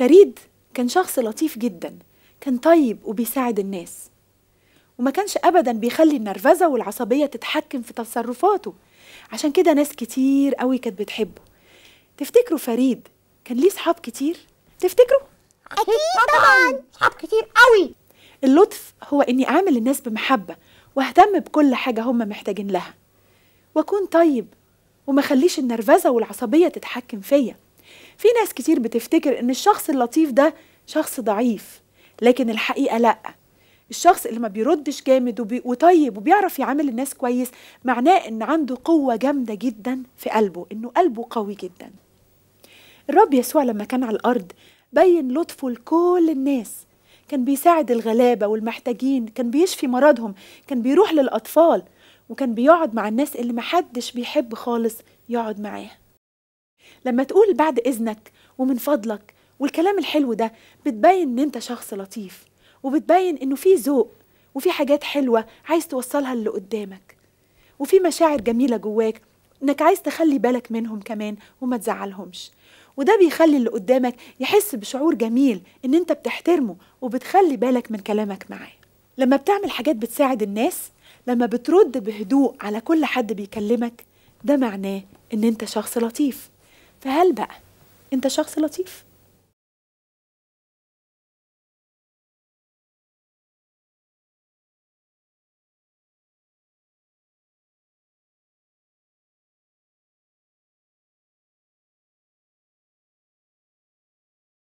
فريد كان شخص لطيف جدا كان طيب وبيساعد الناس وما كانش أبدا بيخلي النرفزة والعصبية تتحكم في تصرفاته عشان كده ناس كتير قوي كانت بتحبه تفتكروا فريد كان ليه صحاب كتير؟ تفتكروا؟ أكيد طبعا صحاب كتير قوي اللطف هو إني أعمل الناس بمحبة واهتم بكل حاجة هم محتاجين لها واكون طيب وما خليش النرفزة والعصبية تتحكم فيا في ناس كتير بتفتكر ان الشخص اللطيف ده شخص ضعيف لكن الحقيقه لا الشخص اللي ما بيردش جامد وبي... وطيب وبيعرف يعامل الناس كويس معناه ان عنده قوه جامده جدا في قلبه انه قلبه قوي جدا الرب يسوع لما كان على الارض بين لطفه لكل الناس كان بيساعد الغلابه والمحتاجين كان بيشفي مرضهم كان بيروح للاطفال وكان بيقعد مع الناس اللي محدش بيحب خالص يقعد معاها لما تقول بعد إذنك ومن فضلك والكلام الحلو ده بتبين إن أنت شخص لطيف وبتبين إنه في ذوق وفي حاجات حلوة عايز توصلها للي قدامك وفي مشاعر جميلة جواك إنك عايز تخلي بالك منهم كمان وما تزعلهمش وده بيخلي اللي قدامك يحس بشعور جميل إن أنت بتحترمه وبتخلي بالك من كلامك معاه لما بتعمل حاجات بتساعد الناس لما بترد بهدوء على كل حد بيكلمك ده معناه إن أنت شخص لطيف فهل بقى انت شخص لطيف